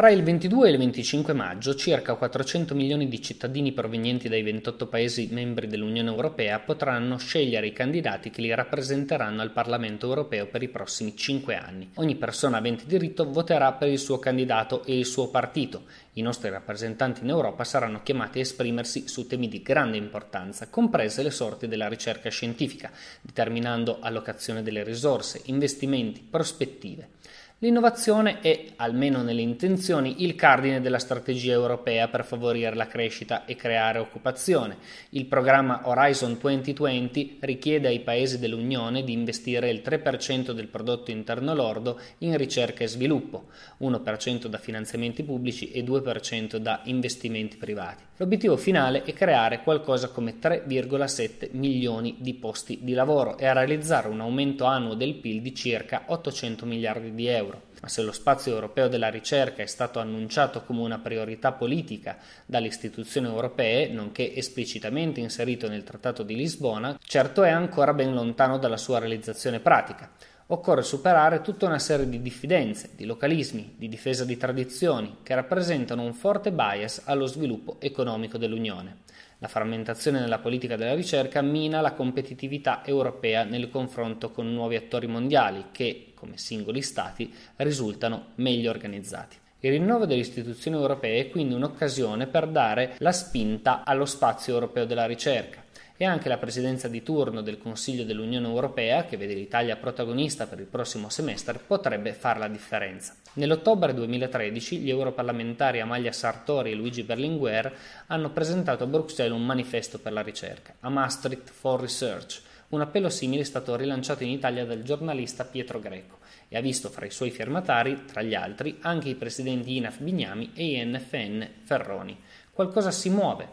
Fra il 22 e il 25 maggio circa 400 milioni di cittadini provenienti dai 28 Paesi membri dell'Unione Europea potranno scegliere i candidati che li rappresenteranno al Parlamento Europeo per i prossimi 5 anni. Ogni persona avente diritto voterà per il suo candidato e il suo partito. I nostri rappresentanti in Europa saranno chiamati a esprimersi su temi di grande importanza, comprese le sorti della ricerca scientifica, determinando allocazione delle risorse, investimenti, prospettive. L'innovazione è, almeno nelle intenzioni, il cardine della strategia europea per favorire la crescita e creare occupazione. Il programma Horizon 2020 richiede ai Paesi dell'Unione di investire il 3% del prodotto interno lordo in ricerca e sviluppo, 1% da finanziamenti pubblici e 2% da investimenti privati. L'obiettivo finale è creare qualcosa come 3,7 milioni di posti di lavoro e a realizzare un aumento annuo del PIL di circa 800 miliardi di euro euro. Ma se lo spazio europeo della ricerca è stato annunciato come una priorità politica dalle istituzioni europee, nonché esplicitamente inserito nel Trattato di Lisbona, certo è ancora ben lontano dalla sua realizzazione pratica occorre superare tutta una serie di diffidenze, di localismi, di difesa di tradizioni, che rappresentano un forte bias allo sviluppo economico dell'Unione. La frammentazione nella politica della ricerca mina la competitività europea nel confronto con nuovi attori mondiali che, come singoli Stati, risultano meglio organizzati. Il rinnovo delle istituzioni europee è quindi un'occasione per dare la spinta allo spazio europeo della ricerca e anche la presidenza di turno del Consiglio dell'Unione Europea, che vede l'Italia protagonista per il prossimo semestre, potrebbe far la differenza. Nell'ottobre 2013 gli europarlamentari Amalia Sartori e Luigi Berlinguer hanno presentato a Bruxelles un manifesto per la ricerca, A Maastricht for Research, un appello simile è stato rilanciato in Italia dal giornalista Pietro Greco e ha visto fra i suoi firmatari, tra gli altri, anche i presidenti INAF Bignami e INFN Ferroni. Qualcosa si muove,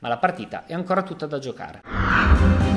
ma la partita è ancora tutta da giocare.